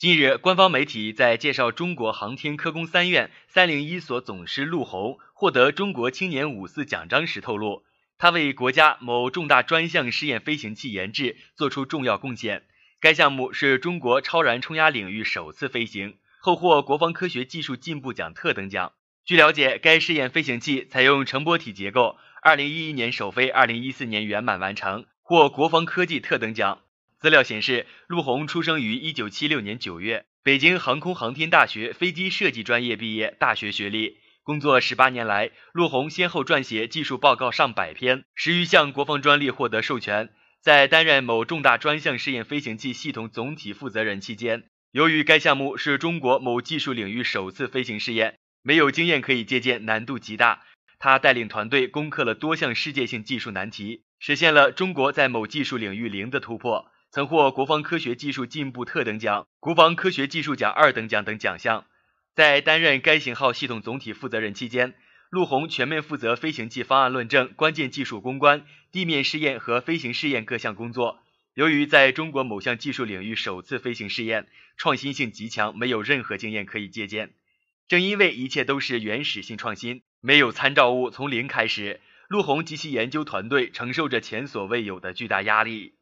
近日，官方媒体在介绍中国航天科工三院三零一所总师陆红获得中国青年五四奖章时透露，他为国家某重大专项试验飞行器研制做出重要贡献。该项目是中国超燃冲压领域首次飞行，后获国防科学技术进步奖特等奖。据了解，该试验飞行器采用承波体结构，二零一一年首飞，二零一四年圆满完成，获国防科技特等奖。资料显示，陆红出生于一九七六年九月，北京航空航天大学飞机设计专业毕业，大学学历。工作十八年来，陆红先后撰写技术报告上百篇，十余项国防专利获得授权。在担任某重大专项试验飞行器系统总体负责人期间，由于该项目是中国某技术领域首次飞行试验，没有经验可以借鉴，难度极大。他带领团队攻克了多项世界性技术难题，实现了中国在某技术领域零的突破。曾获国防科学技术进步特等奖、国防科学技术奖二等奖等奖项。在担任该型号系统总体负责人期间，陆红全面负责飞行器方案论证、关键技术攻关、地面试验和飞行试验各项工作。由于在中国某项技术领域首次飞行试验，创新性极强，没有任何经验可以借鉴。正因为一切都是原始性创新，没有参照物，从零开始，陆红及其研究团队承受着前所未有的巨大压力。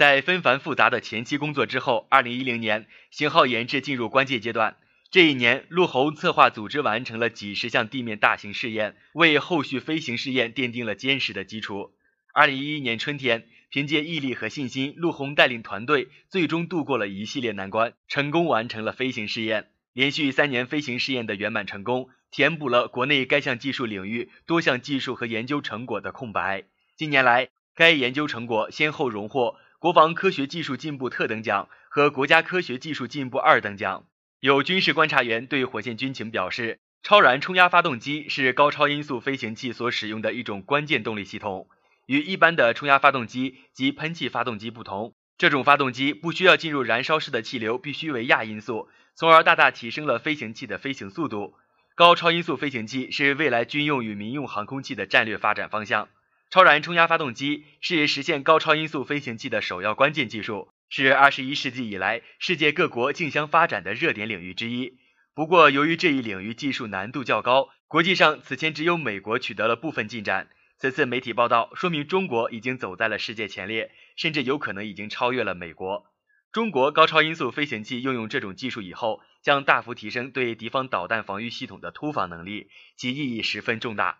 在纷繁复杂的前期工作之后，二零一零年型号研制进入关键阶段。这一年，陆鸿策划组织完成了几十项地面大型试验，为后续飞行试验奠定了坚实的基础。二零一一年春天，凭借毅力和信心，陆鸿带领团队最终度过了一系列难关，成功完成了飞行试验。连续三年飞行试验的圆满成功，填补了国内该项技术领域多项技术和研究成果的空白。近年来，该研究成果先后荣获。国防科学技术进步特等奖和国家科学技术进步二等奖。有军事观察员对《火箭军情》表示，超燃冲压发动机是高超音速飞行器所使用的一种关键动力系统。与一般的冲压发动机及喷气发动机不同，这种发动机不需要进入燃烧室的气流必须为亚音速，从而大大提升了飞行器的飞行速度。高超音速飞行器是未来军用与民用航空器的战略发展方向。超燃冲压发动机是实现高超音速飞行器的首要关键技术，是二十一世纪以来世界各国竞相发展的热点领域之一。不过，由于这一领域技术难度较高，国际上此前只有美国取得了部分进展。此次媒体报道说明，中国已经走在了世界前列，甚至有可能已经超越了美国。中国高超音速飞行器应用这种技术以后，将大幅提升对敌方导弹防御系统的突防能力，其意义十分重大。